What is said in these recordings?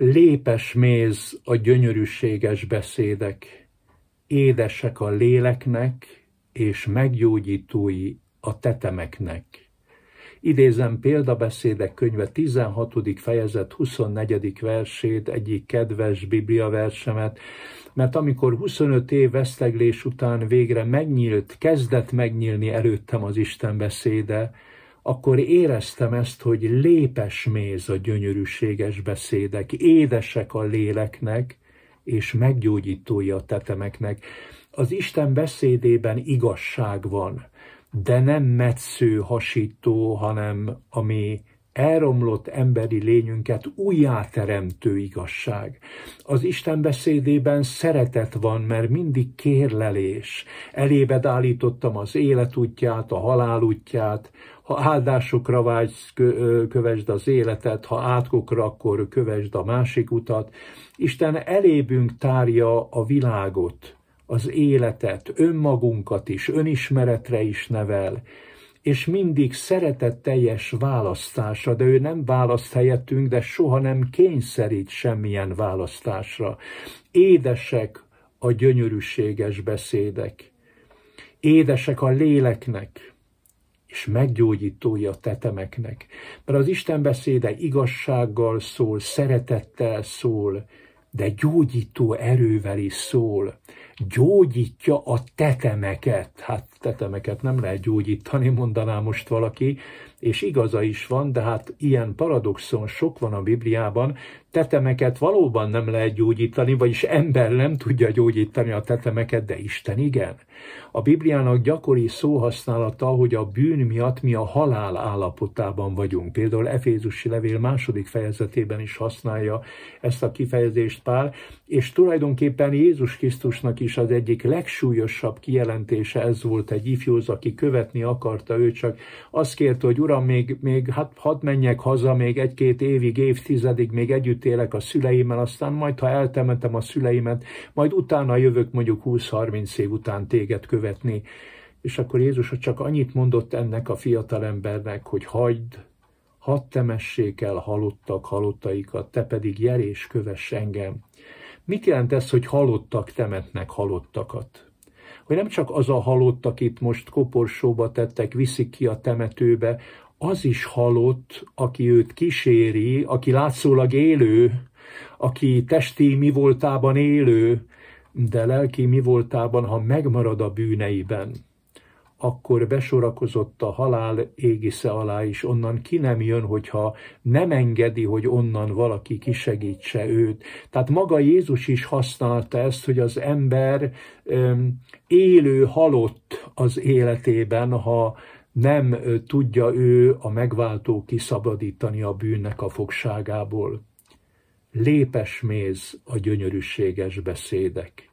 Lépes méz a gyönyörűséges beszédek, édesek a léleknek, és meggyógyítói a tetemeknek. Idézem példabeszédek könyve 16. fejezet 24. versét, egyik kedves versemet, mert amikor 25 év veszteglés után végre megnyílt, kezdett megnyílni előttem az Isten beszéde, akkor éreztem ezt, hogy lépes méz a gyönyörűséges beszédek, édesek a léleknek, és meggyógyítója a tetemeknek. Az Isten beszédében igazság van, de nem metsző, hasító, hanem ami elromlott emberi lényünket újjáteremtő igazság. Az Isten beszédében szeretet van, mert mindig kérlelés. Elébed állítottam az életútját, a halálútját, Ha áldásokra vágysz, kövesd az életet, ha átkokra, akkor kövesd a másik utat. Isten elébünk tárja a világot, az életet, önmagunkat is, önismeretre is nevel, és mindig szeretetteljes választása, de ő nem választ helyettünk, de soha nem kényszerít semmilyen választásra. Édesek a gyönyörűséges beszédek, édesek a léleknek, és meggyógyítója a tetemeknek. Mert az Isten beszéde igazsággal szól, szeretettel szól, de gyógyító erővel is szól. Gyógyítja a tetemeket. Hát tetemeket nem lehet gyógyítani, mondaná most valaki, és igaza is van, de hát ilyen paradoxon sok van a Bibliában, tetemeket valóban nem lehet gyógyítani, vagyis ember nem tudja gyógyítani a tetemeket, de Isten igen. A Bibliának gyakori szóhasználata, hogy a bűn miatt mi a halál állapotában vagyunk. Például Efézusi levél második fejezetében is használja ezt a kifejezést Pál, és tulajdonképpen Jézus Krisztusnak is az egyik legsúlyosabb kijelentése ez volt egy ifjúz, aki követni akarta, ő csak azt kérte, hogy uram, még, még hát hadd menjek haza, még egy-két évig, évtizedig még együtt élek a szüleimmel, aztán majd, ha eltemetem a szüleimet, majd utána jövök mondjuk 20-30 év után téged követni. És akkor Jézus csak annyit mondott ennek a fiatalembernek, hogy hagyd, hadd temessék el halottak halottaikat, te pedig és kövess engem. Mit jelent ez, hogy halottak temetnek halottakat? Hogy nem csak az a halott, akit most koporsóba tettek, viszik ki a temetőbe, az is halott, aki őt kíséri, aki látszólag élő, aki testi mi voltában élő, de lelki mi voltában, ha megmarad a bűneiben, akkor besorakozott a halál égisze alá is, onnan ki nem jön, hogyha nem engedi, hogy onnan valaki kisegítse őt. Tehát maga Jézus is használta ezt, hogy az ember öm, élő halott az életében, ha nem tudja ő a megváltó kiszabadítani a bűnnek a fogságából. Lépes méz a gyönyörűséges beszédek.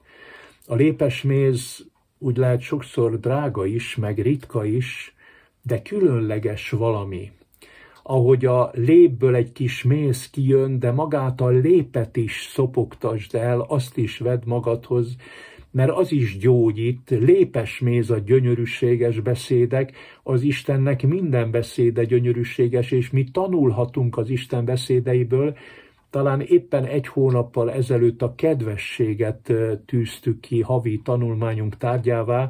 A lépes méz úgy lehet sokszor drága is, meg ritka is, de különleges valami. Ahogy a lépből egy kis mész kijön, de magát a lépet is szopogtasd el, azt is vedd magadhoz, mert az is gyógyít, lépes méz a gyönyörűséges beszédek, az Istennek minden beszéde gyönyörűséges, és mi tanulhatunk az Isten beszédeiből, talán éppen egy hónappal ezelőtt a kedvességet tűztük ki havi tanulmányunk tárgyává,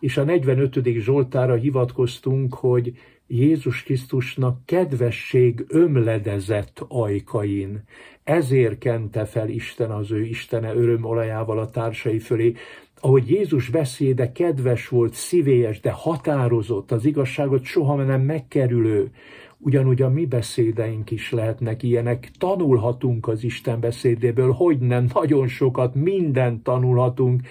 és a 45. Zsoltára hivatkoztunk, hogy Jézus Krisztusnak kedvesség ömledezett ajkain. Ezért kente fel Isten az ő Istene örömolajával a társai fölé. Ahogy Jézus beszéde kedves volt, szívélyes, de határozott, az igazságot soha nem megkerülő ugyanúgy a mi beszédeink is lehetnek ilyenek. Tanulhatunk az Isten beszédéből, hogy nem, nagyon sokat, mindent tanulhatunk,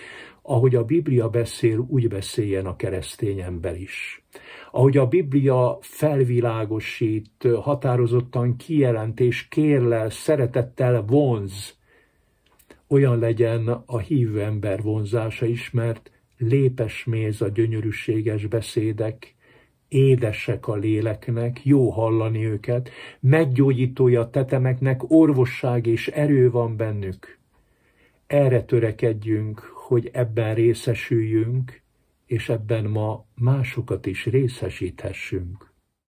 ahogy a Biblia beszél, úgy beszéljen a keresztény ember is. Ahogy a Biblia felvilágosít, határozottan kijelent és kérlel, szeretettel vonz, olyan legyen a hívő ember vonzása is, mert lépes méz a gyönyörűséges beszédek, édesek a léleknek, jó hallani őket, meggyógyítója a tetemeknek, orvosság és erő van bennük. Erre törekedjünk, hogy ebben részesüljünk, és ebben ma másokat is részesíthessünk.